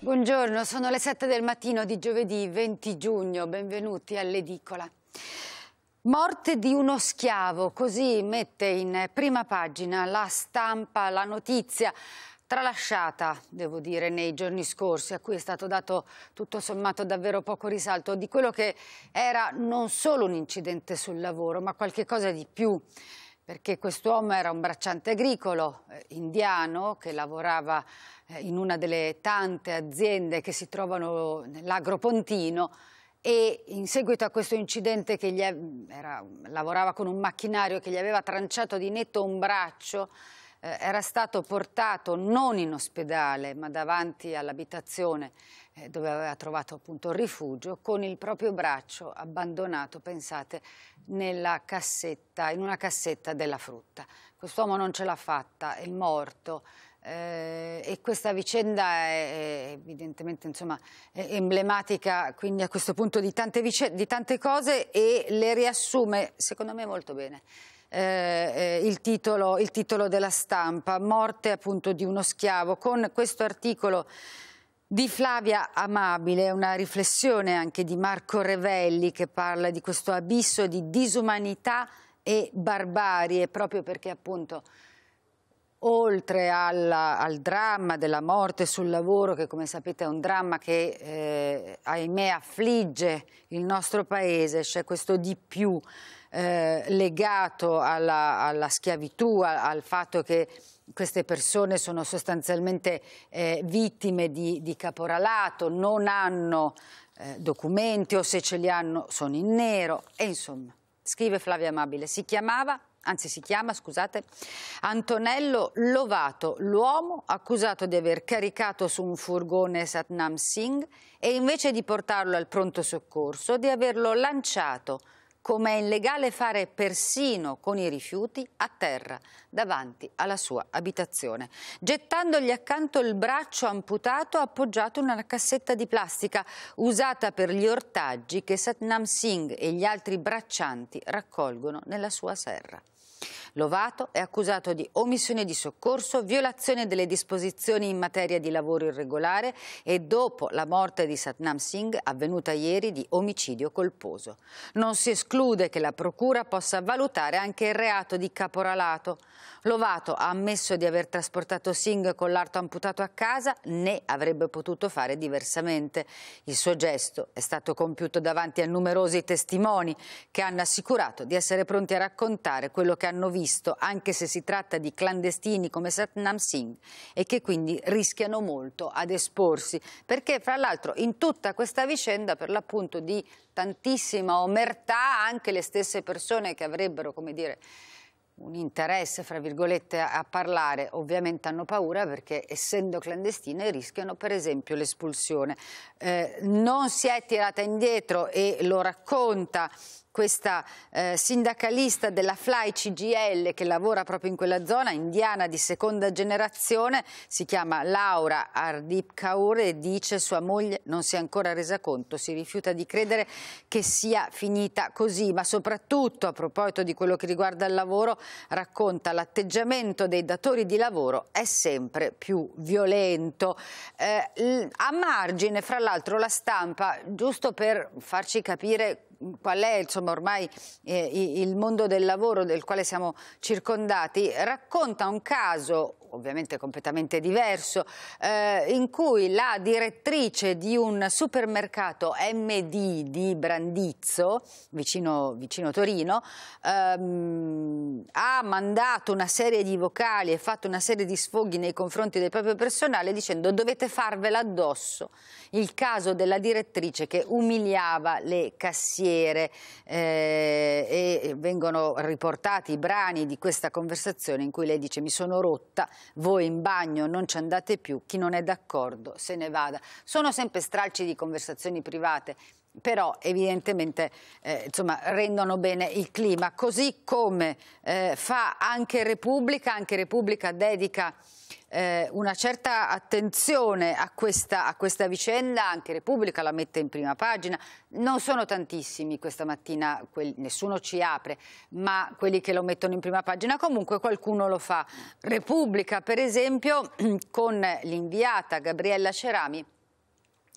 Buongiorno, sono le 7 del mattino di giovedì 20 giugno, benvenuti all'edicola. Morte di uno schiavo, così mette in prima pagina la stampa, la notizia tralasciata, devo dire, nei giorni scorsi, a cui è stato dato tutto sommato davvero poco risalto, di quello che era non solo un incidente sul lavoro, ma qualcosa di più perché quest'uomo era un bracciante agricolo eh, indiano che lavorava eh, in una delle tante aziende che si trovano nell'agropontino e in seguito a questo incidente che gli era, lavorava con un macchinario che gli aveva tranciato di netto un braccio, eh, era stato portato non in ospedale ma davanti all'abitazione eh, dove aveva trovato appunto rifugio con il proprio braccio abbandonato, pensate, cassetta, in una cassetta della frutta. Quest'uomo non ce l'ha fatta, è morto. Eh, e questa vicenda è, è evidentemente insomma, è emblematica quindi a questo punto di tante, di tante cose e le riassume secondo me molto bene. Eh, eh, il, titolo, il titolo della stampa, Morte appunto di uno schiavo, con questo articolo di Flavia Amabile, una riflessione anche di Marco Revelli che parla di questo abisso di disumanità e barbarie, proprio perché appunto oltre alla, al dramma della morte sul lavoro, che come sapete è un dramma che eh, ahimè affligge il nostro paese, c'è questo di più eh, legato alla, alla schiavitù, al, al fatto che queste persone sono sostanzialmente eh, vittime di, di, caporalato, non hanno eh, documenti o se ce li hanno sono in nero e insomma, scrive Flavia Amabile, si chiamava anzi si chiama, scusate, Antonello Lovato, l'uomo accusato di aver caricato su un furgone Satnam Singh e invece di portarlo al pronto soccorso di averlo lanciato come è illegale fare persino con i rifiuti a terra, davanti alla sua abitazione. Gettandogli accanto il braccio amputato appoggiato in una cassetta di plastica usata per gli ortaggi che Satnam Singh e gli altri braccianti raccolgono nella sua serra. Lovato è accusato di omissione di soccorso, violazione delle disposizioni in materia di lavoro irregolare e dopo la morte di Satnam Singh avvenuta ieri di omicidio colposo. Non si esclude che la procura possa valutare anche il reato di caporalato. Lovato ha ammesso di aver trasportato Singh con l'arto amputato a casa, né avrebbe potuto fare diversamente. Il suo gesto è stato compiuto davanti a numerosi testimoni che hanno assicurato di essere pronti a raccontare quello che hanno visto, anche se si tratta di clandestini come Satnam Singh e che quindi rischiano molto ad esporsi, perché fra l'altro in tutta questa vicenda per l'appunto di tantissima omertà anche le stesse persone che avrebbero, come dire, un interesse, fra virgolette, a parlare, ovviamente hanno paura perché essendo clandestine rischiano per esempio l'espulsione. Eh, non si è tirata indietro e lo racconta questa eh, sindacalista della Fly CGL che lavora proprio in quella zona, indiana di seconda generazione, si chiama Laura Ardip Kaur e dice sua moglie non si è ancora resa conto, si rifiuta di credere che sia finita così, ma soprattutto a proposito di quello che riguarda il lavoro, racconta l'atteggiamento dei datori di lavoro è sempre più violento. Eh, a margine, fra l'altro, la stampa, giusto per farci capire qual è insomma, ormai eh, il mondo del lavoro del quale siamo circondati, racconta un caso ovviamente completamente diverso, eh, in cui la direttrice di un supermercato MD di Brandizzo, vicino, vicino Torino, ehm, ha mandato una serie di vocali e fatto una serie di sfoghi nei confronti del proprio personale dicendo dovete farvela addosso. Il caso della direttrice che umiliava le cassiere eh, e vengono riportati i brani di questa conversazione in cui lei dice mi sono rotta voi in bagno non ci andate più, chi non è d'accordo se ne vada. Sono sempre stralci di conversazioni private però evidentemente eh, insomma, rendono bene il clima, così come eh, fa anche Repubblica, anche Repubblica dedica eh, una certa attenzione a questa, a questa, vicenda, anche Repubblica la mette in prima pagina, non sono tantissimi questa mattina, quelli, nessuno ci apre, ma quelli che lo mettono in prima pagina comunque qualcuno lo fa. Repubblica per esempio con l'inviata Gabriella Cerami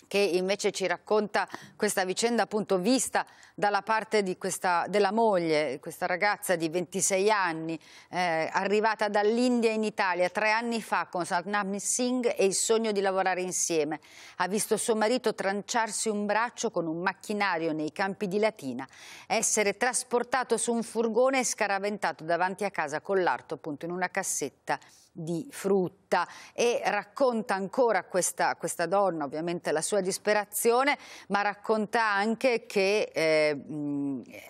che invece ci racconta questa vicenda appunto vista dalla parte questa, della moglie, questa ragazza di 26 anni, eh, arrivata dall'India in Italia tre anni fa con Satnam Singh e il sogno di lavorare insieme. Ha visto suo marito tranciarsi un braccio con un macchinario nei campi di Latina, essere trasportato su un furgone e scaraventato davanti a casa con l'arto appunto in una cassetta di frutta e racconta ancora questa, questa donna ovviamente la sua disperazione ma racconta anche che eh,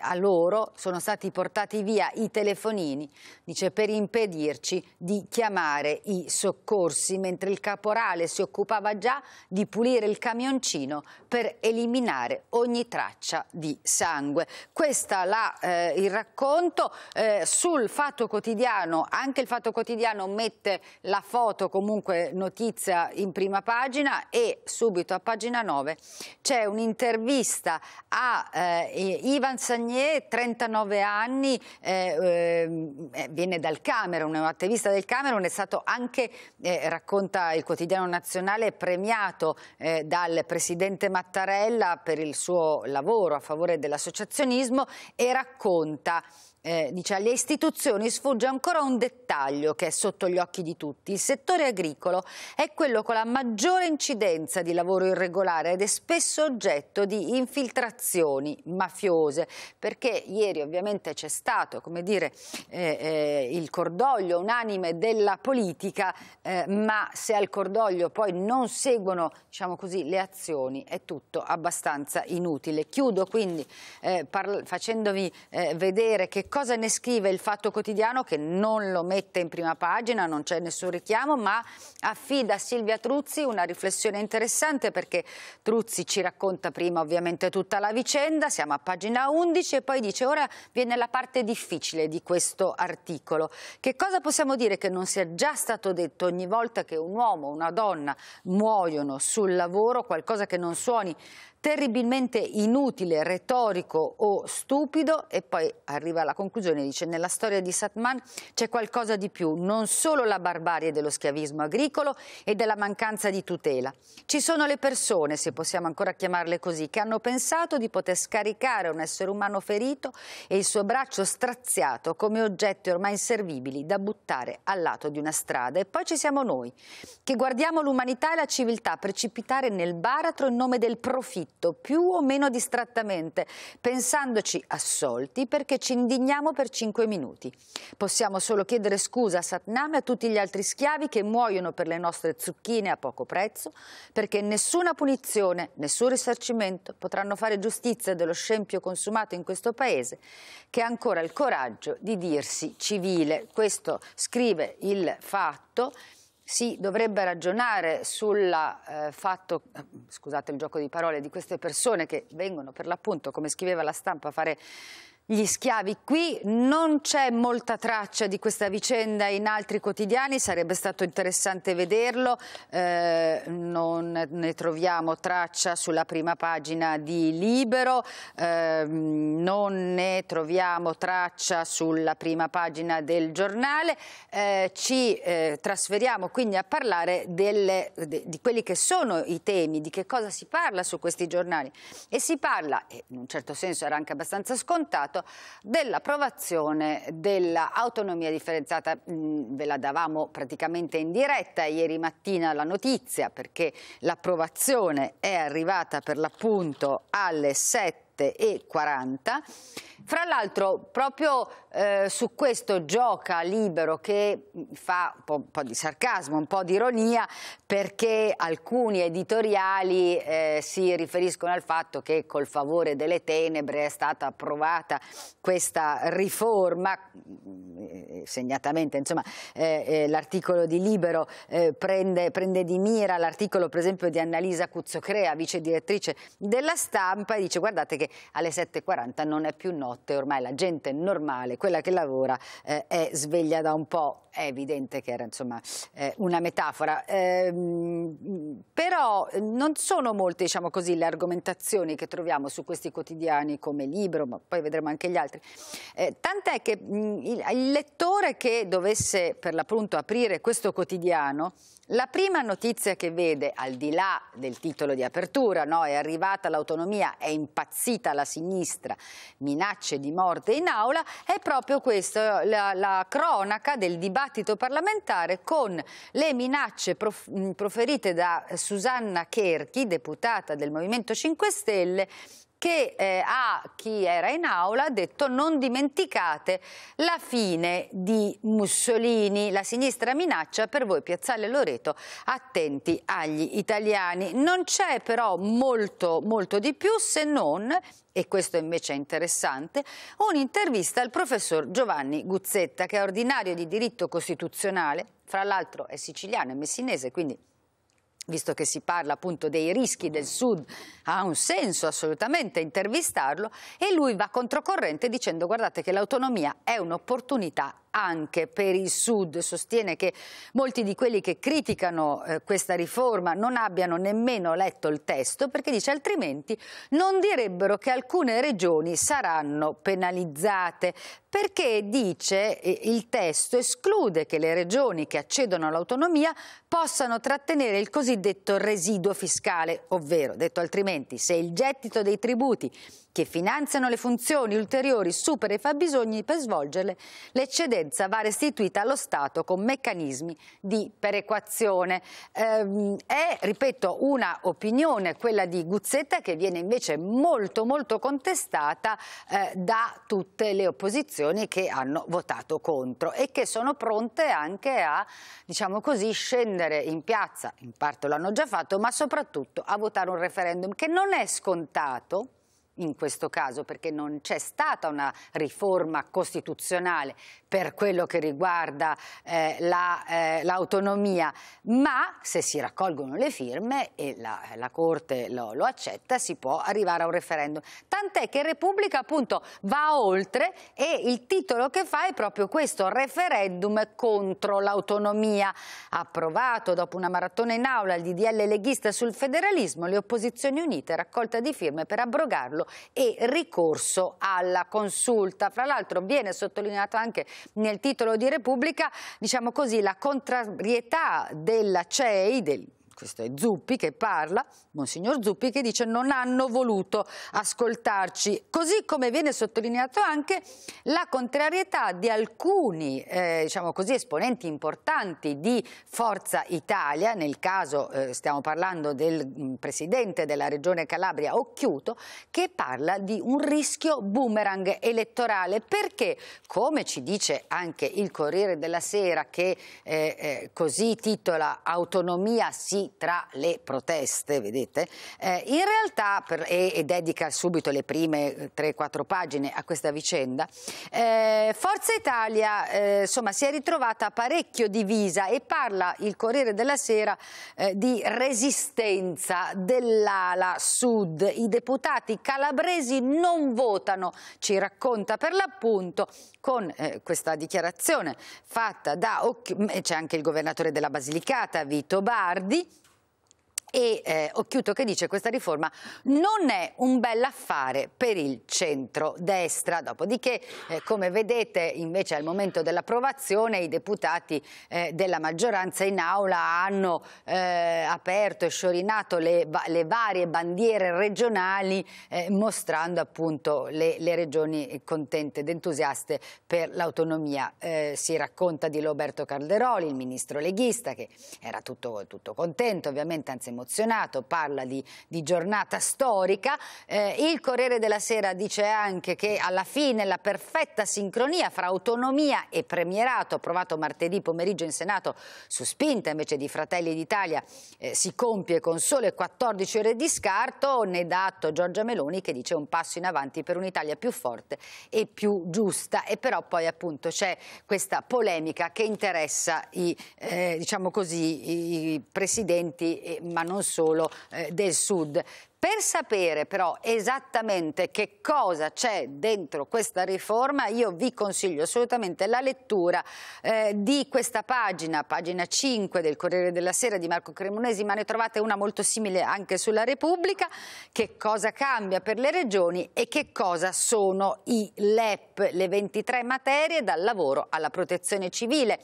a loro sono stati portati via i telefonini dice per impedirci di chiamare i soccorsi mentre il caporale si occupava già di pulire il camioncino per eliminare ogni traccia di sangue questo la, eh, il racconto eh, sul fatto quotidiano anche il fatto quotidiano mette mette la foto comunque notizia in prima pagina e subito a pagina 9 c'è un'intervista a eh, Ivan Sagné, 39 anni, eh, ehm, eh, viene dal Camerun, è un attivista del Camerun, è stato anche, eh, racconta il quotidiano nazionale, premiato eh, dal presidente Mattarella per il suo lavoro a favore dell'associazionismo e racconta eh, dice, alle istituzioni sfugge ancora un dettaglio che è sotto gli occhi di tutti. Il settore agricolo è quello con la maggiore incidenza di lavoro irregolare ed è spesso oggetto di infiltrazioni mafiose, perché ieri ovviamente c'è stato come dire, eh, eh, il cordoglio unanime della politica, eh, ma se al cordoglio poi non seguono diciamo così, le azioni è tutto abbastanza inutile. Chiudo quindi eh, facendovi eh, vedere che cosa cosa ne scrive il Fatto Quotidiano che non lo mette in prima pagina, non c'è nessun richiamo, ma affida a Silvia Truzzi una riflessione interessante perché Truzzi ci racconta prima ovviamente tutta la vicenda, siamo a pagina 11 e poi dice ora viene la parte difficile di questo articolo. Che cosa possiamo dire che non sia già stato detto ogni volta che un uomo o una donna muoiono sul lavoro, qualcosa che non suoni terribilmente inutile, retorico o stupido e poi arriva alla conclusione, dice nella storia di Satman c'è qualcosa di più, non solo la barbarie dello schiavismo agricolo e della mancanza di tutela. Ci sono le persone, se possiamo ancora chiamarle così, che hanno pensato di poter scaricare un essere umano ferito e il suo braccio straziato come oggetti ormai inservibili da buttare al lato di una strada. E poi ci siamo noi, che guardiamo l'umanità e la civiltà precipitare nel baratro in nome del profitto tutto, più o meno distrattamente, pensandoci assolti perché ci indigniamo per cinque minuti. Possiamo solo chiedere scusa a Satnam e a tutti gli altri schiavi che muoiono per le nostre zucchine a poco prezzo, perché nessuna punizione, nessun risarcimento potranno fare giustizia dello scempio consumato in questo paese che ha ancora il coraggio di dirsi civile. Questo scrive il fatto si dovrebbe ragionare sul eh, fatto, scusate il gioco di parole, di queste persone che vengono per l'appunto, come scriveva la stampa, a fare gli schiavi. Qui non c'è molta traccia di questa vicenda in altri quotidiani, sarebbe stato interessante vederlo, eh, non ne troviamo traccia sulla prima pagina di Libero, eh, non ne troviamo traccia sulla prima pagina del giornale, eh, ci eh, trasferiamo quindi a parlare delle, de, di quelli che sono i temi, di che cosa si parla su questi giornali e si parla, in un certo senso era anche abbastanza scontato, parlato dell'approvazione dell'autonomia differenziata. Mm, ve la davamo praticamente in diretta ieri mattina la notizia perché l'approvazione è arrivata per l'appunto alle 7.40 fra l'altro, proprio eh, su questo gioca Libero che fa un po', un po', di sarcasmo, un po' di ironia, perché alcuni editoriali eh, si riferiscono al fatto che col favore delle tenebre è stata approvata questa riforma, eh, segnatamente insomma eh, eh, l'articolo di Libero eh, prende, prende di mira l'articolo per esempio di Annalisa Cuzzocrea, vice direttrice della stampa, e dice guardate che alle 7.40 non è più noto notte ormai la gente normale, quella che lavora, eh, è sveglia da un po' è evidente che era insomma, eh, una metafora, ehm, però non sono molte diciamo così, le argomentazioni che troviamo su questi quotidiani come Libro, ma poi vedremo anche gli altri, eh, tant'è che mh, mm, il, il lettore che dovesse per l'appunto aprire questo quotidiano la prima notizia che vede, al di là del titolo di apertura, no, è arrivata l'autonomia, è impazzita la sinistra, minacce di morte in aula, è proprio questa, la, la cronaca del dibattito dibattito parlamentare con le minacce prof proferite da Susanna Kerchi, deputata del Movimento 5 Stelle, che eh, a chi era in aula ha detto non dimenticate la fine di Mussolini, la sinistra minaccia per voi Piazzale Loreto, attenti agli italiani. Non c'è però molto, molto di più se non, e questo invece è interessante, un'intervista al professor Giovanni Guzzetta che è ordinario di diritto costituzionale, fra l'altro è siciliano e messinese, quindi visto che si parla appunto dei rischi del Sud, ha un senso assolutamente intervistarlo e lui va controcorrente dicendo guardate che l'autonomia è un'opportunità anche per il Sud. Sostiene che molti di quelli che criticano eh, questa riforma non abbiano nemmeno letto il testo perché dice altrimenti non direbbero che alcune regioni saranno penalizzate perché dice eh, il testo esclude che le regioni che accedono all'autonomia possano trattenere il cosiddetto residuo fiscale, ovvero detto altrimenti se il gettito dei tributi che finanziano le funzioni ulteriori, supera i fabbisogni per svolgerle, l'eccedenza va restituita allo Stato con meccanismi di perequazione. Eh, è, ripeto, una opinione, quella di Guzzetta, che viene invece molto, molto contestata eh, da tutte le opposizioni che hanno votato contro e che sono pronte anche a, diciamo così, scendere in piazza, in parte lo hanno già fatto, ma soprattutto a votare un referendum che non è scontato, in questo caso perché non c'è stata una riforma costituzionale per quello che riguarda eh, l'autonomia, la, eh, ma se si raccolgono le firme e la, la Corte lo, lo, accetta si può arrivare a un referendum. Tant'è che Repubblica appunto va oltre e il titolo che fa è proprio questo, referendum contro l'autonomia. Approvato dopo una maratona in aula il DDL leghista sul federalismo, le opposizioni unite raccolta di firme per abrogarlo e ricorso alla consulta. Fra l'altro viene sottolineato anche nel titolo di Repubblica, diciamo così, la contrarietà della CEI, del questo è Zuppi che parla, Monsignor Zuppi che dice non hanno voluto ascoltarci, così come viene sottolineato anche la contrarietà di alcuni eh, diciamo così, esponenti importanti di Forza Italia, nel caso eh, stiamo parlando del mh, mm, presidente della regione Calabria Occhiuto, che parla di un rischio boomerang elettorale, perché come ci dice anche il Corriere della Sera che eh, eh così titola autonomia si tra le proteste, vedete, eh, in realtà, per, e, e, dedica subito le prime 3-4 eh, pagine a questa vicenda, eh, Forza Italia eh, insomma, si è ritrovata parecchio divisa e parla il Corriere della Sera eh, di resistenza dell'ala sud. I deputati calabresi non votano, ci racconta per l'appunto con eh, questa dichiarazione fatta da... C'è anche il governatore della Basilicata, Vito Bardi, e eh, Occhiuto che dice questa riforma non è un bel affare per il centro-destra. Dopodiché, eh, come vedete, invece al momento dell'approvazione i deputati eh, della maggioranza in aula hanno eh, aperto e sciorinato le, le varie bandiere regionali eh, mostrando appunto le, le, regioni contente ed entusiaste per l'autonomia. Eh, si racconta di Roberto Calderoli, il ministro leghista, che era tutto, tutto contento ovviamente, anzi emozionato, parla di, di giornata storica. Eh, il Corriere della Sera dice anche che alla fine la perfetta sincronia fra autonomia e premierato approvato martedì pomeriggio in Senato su spinta invece di Fratelli d'Italia eh, si compie con sole 14 ore di scarto, ne dà atto Giorgia Meloni che dice un passo in avanti per un'Italia più forte e più giusta e però poi appunto c'è questa polemica che interessa i, eh, diciamo così, i presidenti eh, ma non solo eh, del Sud. Per sapere però esattamente che cosa c'è dentro questa riforma io vi consiglio assolutamente la lettura eh, di questa pagina, pagina 5 del Corriere della Sera di Marco Cremonesi, ma ne trovate una molto simile anche sulla Repubblica, che cosa cambia per le regioni e che cosa sono i LEP, le 23 materie dal lavoro alla protezione civile,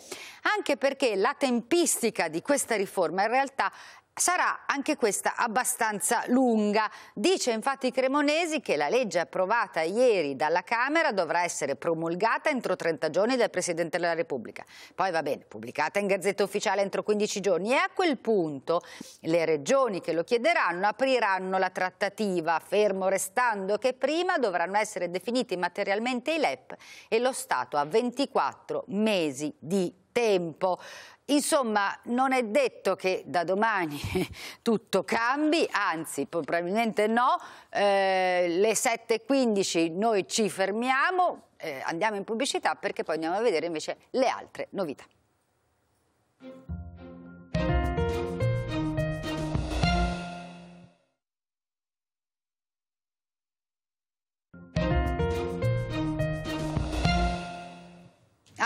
anche perché la tempistica di questa riforma in realtà Sarà anche questa abbastanza lunga. Dice infatti Cremonesi che la legge approvata ieri dalla Camera dovrà essere promulgata entro 30 giorni dal Presidente della Repubblica. Poi va bene, pubblicata in Gazzetta Ufficiale entro 15 giorni e a quel punto le regioni che lo chiederanno apriranno la trattativa, fermo restando che prima dovranno essere definiti materialmente i LEP e lo Stato ha 24 mesi di tempo. Insomma, non è detto che da domani tutto cambi, anzi probabilmente no, eh, le 7.15 noi ci fermiamo, eh, andiamo in pubblicità perché poi andiamo a vedere invece le altre novità.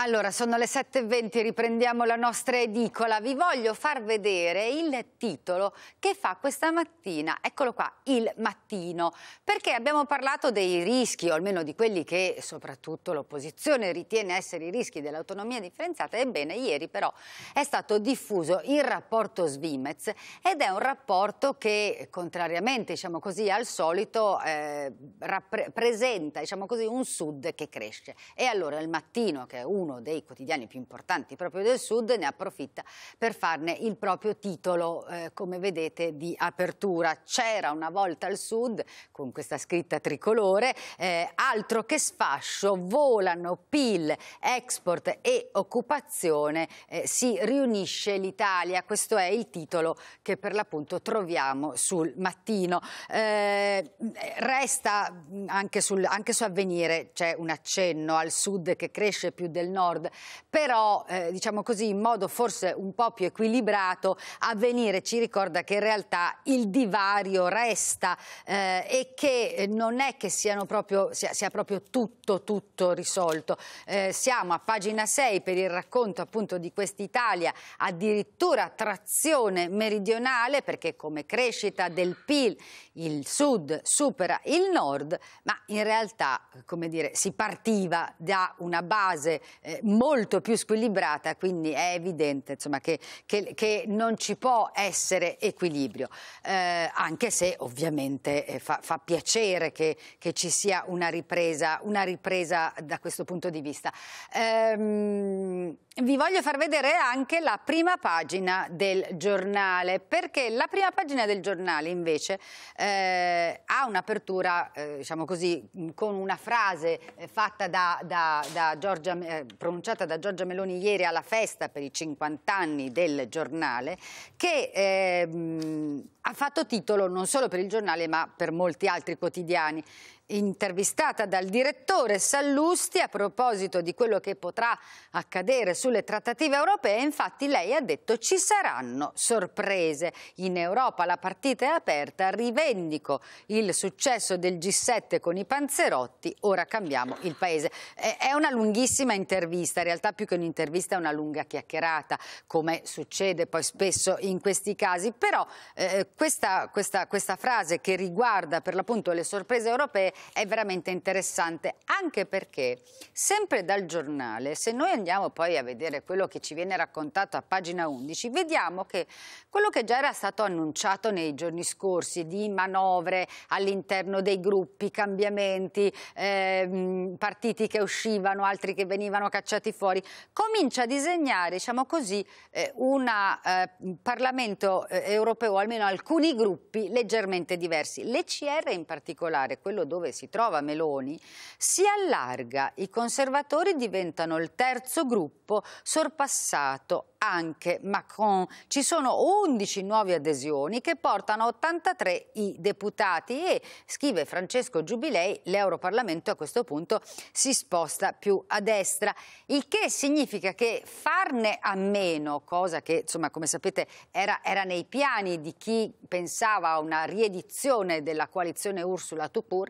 Allora, sono le 7.20, riprendiamo la nostra edicola. Vi voglio far vedere il titolo che fa questa mattina. Eccolo qua, il mattino. Perché abbiamo parlato dei rischi, o almeno di quelli che soprattutto l'opposizione ritiene essere i rischi dell'autonomia differenziata. Ebbene, ieri però è stato diffuso il rapporto Svimez ed è un rapporto che, contrariamente diciamo così, al solito, eh, rappresenta diciamo così, un sud che cresce. E allora il mattino, che è uno uno dei quotidiani più importanti proprio del Sud, ne approfitta per farne il proprio titolo, eh, come vedete, di apertura. C'era una volta al Sud, con questa scritta tricolore, eh, altro che sfascio, volano PIL, export e occupazione, eh, si riunisce l'Italia. Questo è il titolo che per l'appunto troviamo sul mattino. Eh, resta anche, sul, anche su avvenire c'è un accenno al Sud che cresce più del Nord nord, però eh, diciamo così in modo forse un po' più equilibrato, avvenire ci ricorda che in realtà il divario resta eh, e che eh, non è che proprio, sia, sia, proprio tutto, tutto risolto. Eh, siamo a pagina 6 per il racconto appunto di quest'Italia, addirittura trazione meridionale perché come crescita del PIL il sud supera il nord, ma in realtà come dire, si partiva da una base eh, eh, molto più squilibrata, quindi è evidente insomma, che, che, che, non ci può essere equilibrio, eh, anche se ovviamente eh, fa, fa piacere che, che, ci sia una ripresa, una ripresa da questo punto di vista. Ehm, vi voglio far vedere anche la prima pagina del giornale, perché la prima pagina del giornale invece eh, ha un'apertura, eh, diciamo così, con una frase eh, fatta da, da, da Giorgia, eh, pronunciata da Giorgia Meloni ieri alla festa per i 50 anni del giornale, che ehm, ha fatto titolo non solo per il giornale ma per molti altri quotidiani intervistata dal direttore Sallusti a proposito di quello che potrà accadere sulle trattative europee, infatti lei ha detto ci saranno sorprese. In Europa la partita è aperta, rivendico il successo del G7 con i panzerotti, ora cambiamo il paese. È una lunghissima intervista, in realtà più che un'intervista è una lunga chiacchierata, come succede poi spesso in questi casi, però eh, questa, questa, questa frase che riguarda per l'appunto le sorprese europee è veramente interessante, anche perché sempre dal giornale, se noi andiamo poi a vedere quello che ci viene raccontato a pagina 11, vediamo che quello che già era stato annunciato nei giorni scorsi di manovre all'interno dei gruppi, cambiamenti, eh, partiti che uscivano, altri che venivano cacciati fuori, comincia a disegnare, diciamo così, eh, una, eh, un Parlamento eh, europeo, almeno alcuni gruppi leggermente diversi. L'ECR in particolare, quello dove dove si trova Meloni, si allarga. I conservatori diventano il terzo gruppo sorpassato anche Macron. Ci sono 11 nuove adesioni che portano a 83 i deputati e, scrive Francesco Giubilei, l'Europarlamento a questo punto si sposta più a destra, il che significa che farne a meno, cosa che insomma come sapete era, era nei piani di chi pensava a una riedizione della coalizione Ursula Tupur,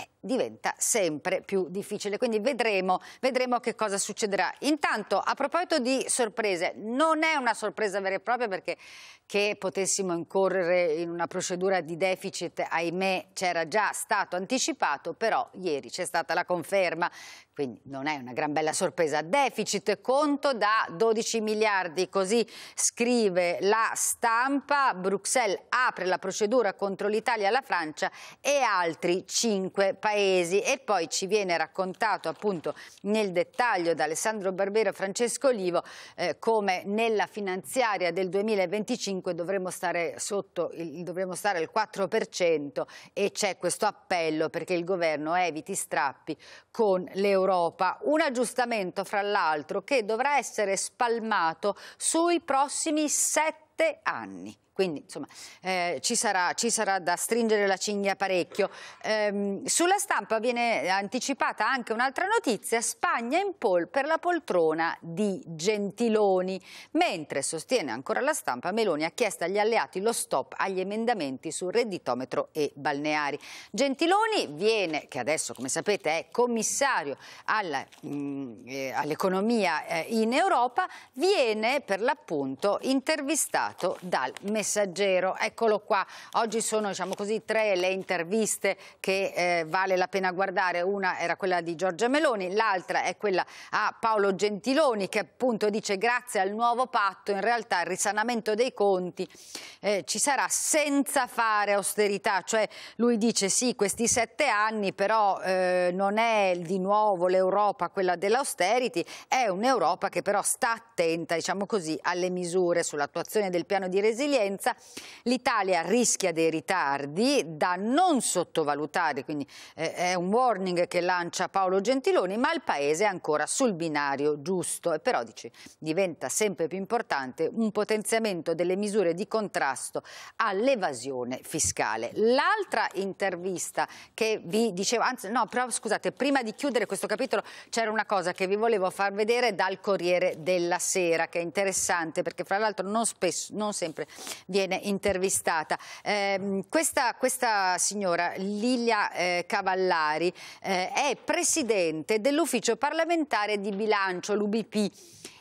eh, diventa sempre più difficile. Quindi vedremo, vedremo che cosa succederà. Intanto, a proposito di sorprese, non è una sorpresa vera e propria perché che potessimo incorrere in una procedura di deficit, ahimè, c'era già stato anticipato, però ieri c'è stata la conferma quindi non è una gran bella sorpresa. Deficit conto da 12 miliardi, così scrive la stampa. Bruxelles apre la procedura contro l'Italia, la Francia e altri 5 paesi. E poi ci viene raccontato appunto nel dettaglio da Alessandro Barbero e Francesco Livo eh, come nella finanziaria del 2025 dovremo stare sotto, il, dovremo stare al 4% e c'è questo appello perché il governo eviti strappi con l'euro Europa, un aggiustamento fra l'altro che dovrà essere spalmato sui prossimi sette anni. Quindi insomma eh, ci, sarà, ci, sarà, da stringere la cinghia parecchio. Eh, sulla stampa viene anticipata anche un'altra notizia, Spagna in pol per la poltrona di Gentiloni, mentre sostiene ancora la stampa Meloni ha chiesto agli alleati lo stop agli emendamenti sul redditometro e balneari. Gentiloni viene, che adesso come sapete è commissario mm, eh, all'economia all eh, in Europa, viene per l'appunto intervistato dal Messaggero messaggero. Eccolo qua. Oggi sono diciamo così, tre le interviste che eh, vale la pena guardare. Una era quella di Giorgia Meloni, l'altra è quella a Paolo Gentiloni che appunto dice grazie al nuovo patto in realtà il risanamento dei conti eh, ci sarà senza fare austerità. Cioè lui dice sì, questi sette anni però eh, non è di nuovo l'Europa quella dell'austerity, è un'Europa che però sta attenta diciamo così, alle misure sull'attuazione del piano di resilienza partenza. L'Italia rischia dei ritardi da non sottovalutare, quindi eh, è un warning che lancia Paolo Gentiloni, ma il Paese è ancora sul binario giusto e però dice, diventa sempre più importante un potenziamento delle misure di contrasto all'evasione fiscale. L'altra intervista che vi dicevo, anzi no, però scusate, prima di chiudere questo capitolo c'era una cosa che vi volevo far vedere dal Corriere della Sera che è interessante perché fra l'altro non, non sempre viene intervistata. Eh, questa, questa, signora, Lilia eh, Cavallari, eh, è presidente dell'ufficio parlamentare di bilancio, l'UBP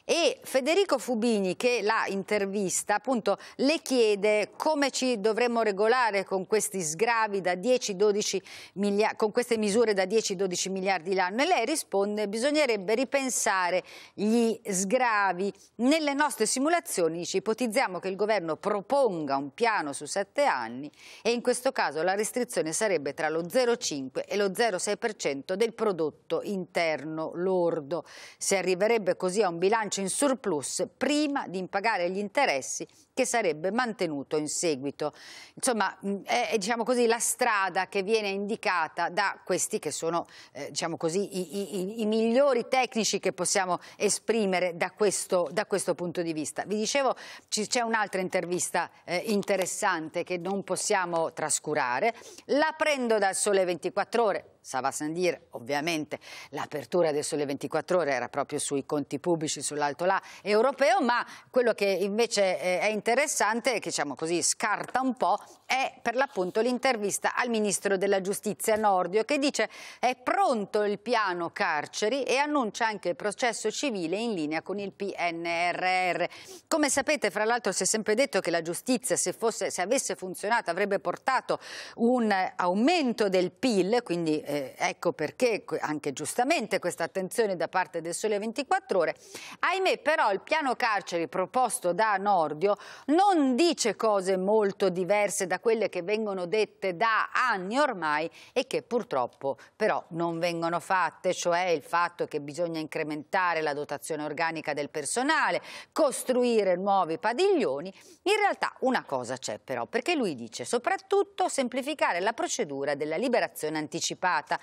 e Federico Fubini che la intervista appunto le chiede come ci dovremmo regolare con questi sgravi da 10-12 miliardi, con queste misure da 10-12 miliardi l'anno e lei risponde bisognerebbe ripensare gli sgravi. Nelle nostre simulazioni ci ipotizziamo che il governo proponga un piano su sette anni e in questo caso la restrizione sarebbe tra lo 0,5 e lo 0,6% del prodotto interno lordo. si arriverebbe così a un bilancio bilancio in surplus prima di impagare gli interessi che sarebbe mantenuto in seguito. Insomma, mm, è, è diciamo così, la strada che viene indicata da questi che sono eh, diciamo così, i, i, i, migliori tecnici che possiamo esprimere da questo, da questo punto di vista. Vi dicevo, c'è un'altra intervista eh, interessante che non possiamo trascurare. La prendo dal sole 24 ore, Sava Sandir, ovviamente l'apertura del Sole 24 Ore era proprio sui conti pubblici, sull'alto là europeo, ma quello che invece eh, è interessante, che diciamo così scarta un po', è per l'appunto l'intervista al Ministro della Giustizia Nordio che dice è pronto il piano carceri e annuncia anche il processo civile in linea con il PNRR. Come sapete, fra l'altro si è sempre detto che la giustizia, se, fosse, se avesse funzionato, avrebbe portato un aumento del PIL, quindi eh, eh, ecco perché anche giustamente questa attenzione da parte del Sole 24 Ore. Ahimè però il piano carceri proposto da Nordio non dice cose molto diverse da quelle che vengono dette da anni ormai e che purtroppo però non vengono fatte, cioè il fatto che bisogna incrementare la dotazione organica del personale, costruire nuovi padiglioni. In realtà una cosa c'è però, perché lui dice soprattutto semplificare la procedura della liberazione anticipata privata.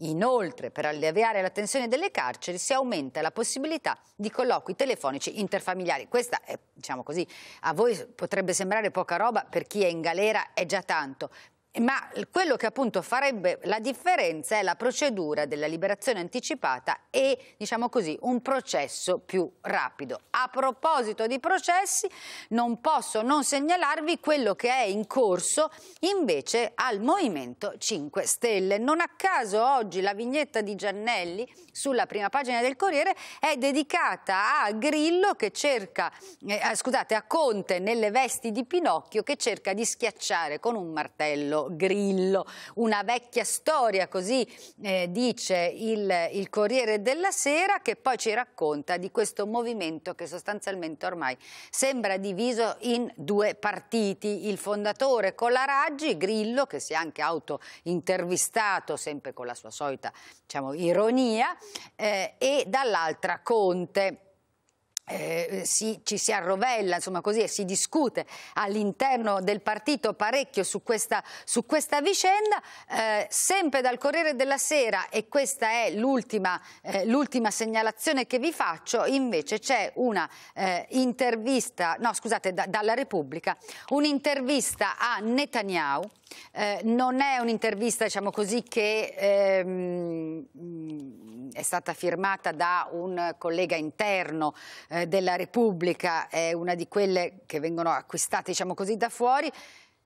Inoltre, per alleviare la tensione delle carceri, si aumenta la possibilità di colloqui telefonici interfamiliari. Questa, è, diciamo così, a voi potrebbe sembrare poca roba, per chi è in galera è già tanto, ma quello che appunto farebbe la differenza è la procedura della liberazione anticipata e diciamo così un processo più rapido. A proposito di processi non posso non segnalarvi quello che è in corso invece al Movimento 5 Stelle. Non a caso oggi la vignetta di Giannelli sulla prima pagina del Corriere è dedicata a Grillo che cerca, eh, scusate, a Conte nelle vesti di Pinocchio che cerca di schiacciare con un martello Grillo. Una vecchia storia, così eh, dice il, il Corriere della Sera, che poi ci racconta di questo movimento che sostanzialmente ormai sembra diviso in due partiti. Il fondatore Colaraggi, Grillo, che si è anche autointervistato, sempre con la sua solita diciamo, ironia, eh, e dall'altra Conte eh, si, ci si arrovella, insomma così, e si discute all'interno del partito parecchio su questa, su questa vicenda, eh, sempre dal Corriere della Sera, e questa è l'ultima, eh, segnalazione che vi faccio, invece c'è una eh, intervista, no scusate, da, dalla Repubblica, un'intervista a Netanyahu, eh, non è un'intervista diciamo così che ehm, mm, è stata firmata da un collega interno eh, della Repubblica è una di quelle che vengono acquistate diciamo così, da fuori,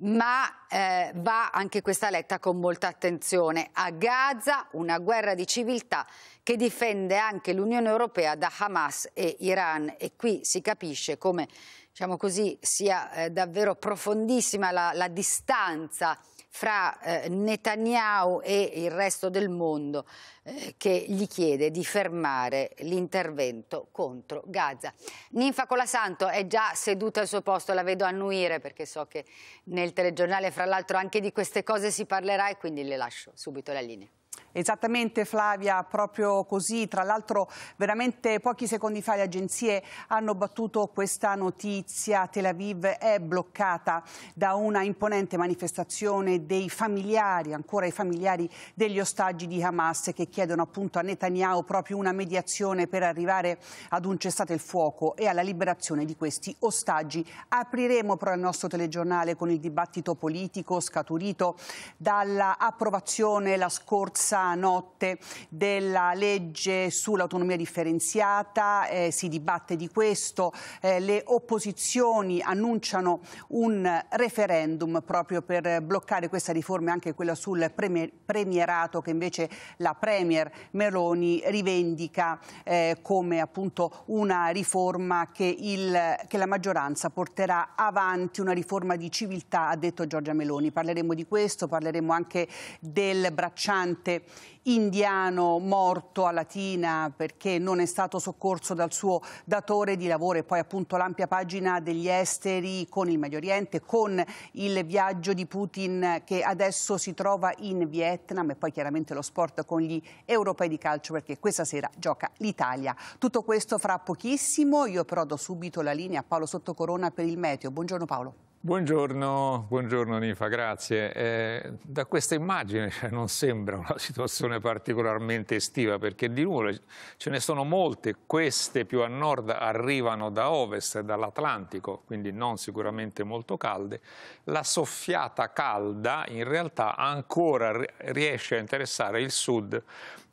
ma eh, va anche questa letta con molta attenzione. A Gaza una guerra di civiltà che difende anche l'Unione Europea da Hamas e Iran e qui si capisce come diciamo così, sia eh, davvero profondissima la, la distanza fra eh, Netanyahu e il resto del mondo eh, che gli chiede di fermare l'intervento contro Gaza. Ninfa Colasanto è già seduta al suo posto, la vedo annuire perché so che nel telegiornale fra l'altro anche di queste cose si parlerà e quindi le lascio subito la linea. Esattamente Flavia, proprio così, tra l'altro veramente pochi secondi fa le agenzie hanno battuto questa notizia, Tel Aviv è bloccata da una imponente manifestazione dei familiari, ancora i familiari degli ostaggi di Hamas che chiedono appunto a Netanyahu proprio una mediazione per arrivare ad un cessate il fuoco e alla liberazione di questi ostaggi. Apriremo però il nostro telegiornale con il dibattito politico scaturito dall'approvazione la scorsa questa notte della legge sull'autonomia differenziata, eh, si dibatte di questo, eh, le opposizioni annunciano un referendum proprio per bloccare questa riforma e anche quella sul premier, premierato che invece la Premier Meloni rivendica eh, come appunto una riforma che, il, che la maggioranza porterà avanti, una riforma di civiltà, ha detto Giorgia Meloni. Parleremo di questo, parleremo anche del bracciante indiano morto a Latina perché non è stato soccorso dal suo datore di lavoro e poi appunto l'ampia pagina degli esteri con il Medio Oriente, con il viaggio di Putin che adesso si trova in Vietnam e poi chiaramente lo sport con gli europei di calcio perché questa sera gioca l'Italia. Tutto questo fra pochissimo, io però do subito la linea a Paolo Sottocorona per il meteo. Buongiorno Paolo. Buongiorno, buongiorno Nifa, grazie. Eh, da questa immagine cioè, non sembra una situazione particolarmente estiva perché di nuvole ce ne sono molte, queste più a nord arrivano da ovest, dall'Atlantico, quindi non sicuramente molto calde. La soffiata calda in realtà ancora riesce a interessare il sud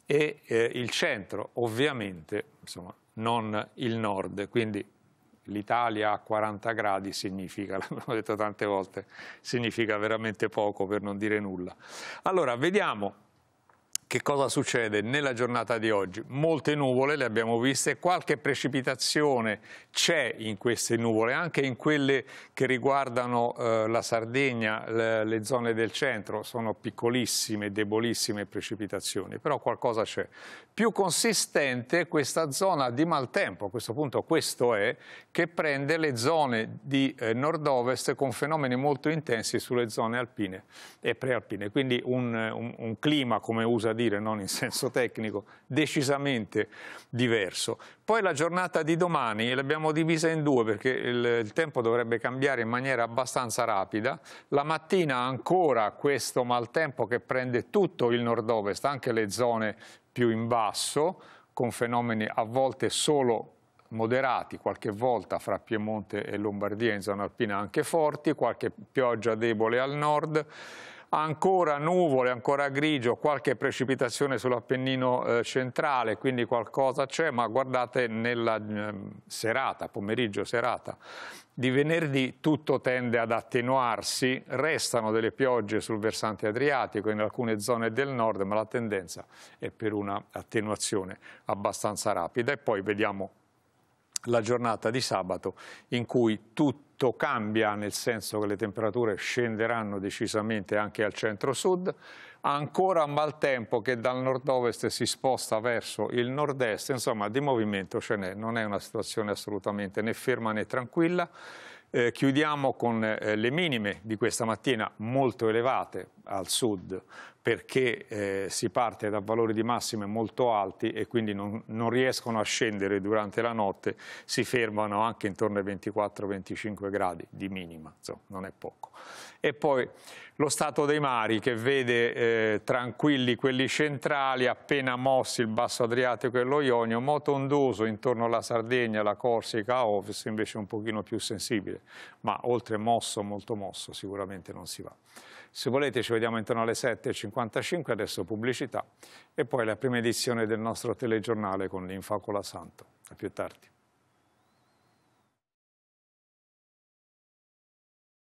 e eh, il centro, ovviamente insomma, non il nord, quindi l'Italia a 40 gradi significa, l'abbiamo detto tante volte, significa veramente poco per non dire nulla. Allora, vediamo che cosa succede nella giornata di oggi? Molte nuvole, le abbiamo viste, qualche precipitazione c'è in queste nuvole, anche in quelle che riguardano eh, la Sardegna, le, le, zone del centro, sono piccolissime, debolissime precipitazioni, però qualcosa c'è. Più consistente questa zona di maltempo, a questo punto questo è, che prende le zone di eh, nord-ovest con fenomeni molto intensi sulle zone alpine e prealpine, quindi un, un, un clima come usa dire non in senso tecnico, decisamente diverso. Poi la giornata di domani l'abbiamo divisa in due perché il, il tempo dovrebbe cambiare in maniera abbastanza rapida. La mattina ancora questo maltempo che prende tutto il nord-ovest, anche le zone più in basso, con fenomeni a volte solo moderati, qualche volta fra Piemonte e Lombardia in zona alpina anche forti, qualche pioggia debole al nord ancora nuvole, ancora grigio, qualche precipitazione sull'Appennino eh, centrale, quindi qualcosa c'è, ma guardate nella eh, serata, pomeriggio serata di venerdì tutto tende ad attenuarsi, restano delle piogge sul versante adriatico in alcune zone del nord, ma la tendenza è per una attenuazione abbastanza rapida e poi vediamo la giornata di sabato in cui tutto cambia nel senso che le temperature scenderanno decisamente anche al centro-sud, ancora maltempo che dal nord-ovest si sposta verso il nord-est, insomma di movimento ce n'è, non è una situazione assolutamente né ferma né tranquilla, eh, chiudiamo con eh, le minime di questa mattina molto elevate al sud perché eh, si parte da valori di massime molto alti e quindi non, non, riescono a scendere durante la notte, si fermano anche intorno ai 24-25 gradi di minima, insomma, non è poco e poi lo stato dei mari che vede eh, tranquilli quelli centrali, appena mossi il basso Adriatico e lo Ionio, moto ondoso intorno alla Sardegna, la Corsica, a ovest invece un pochino più sensibile, ma oltre mosso, molto mosso, sicuramente non si va. Se volete ci vediamo intorno alle 7.55, adesso pubblicità e poi la prima edizione del nostro telegiornale con l'Infacola Santo. A più tardi.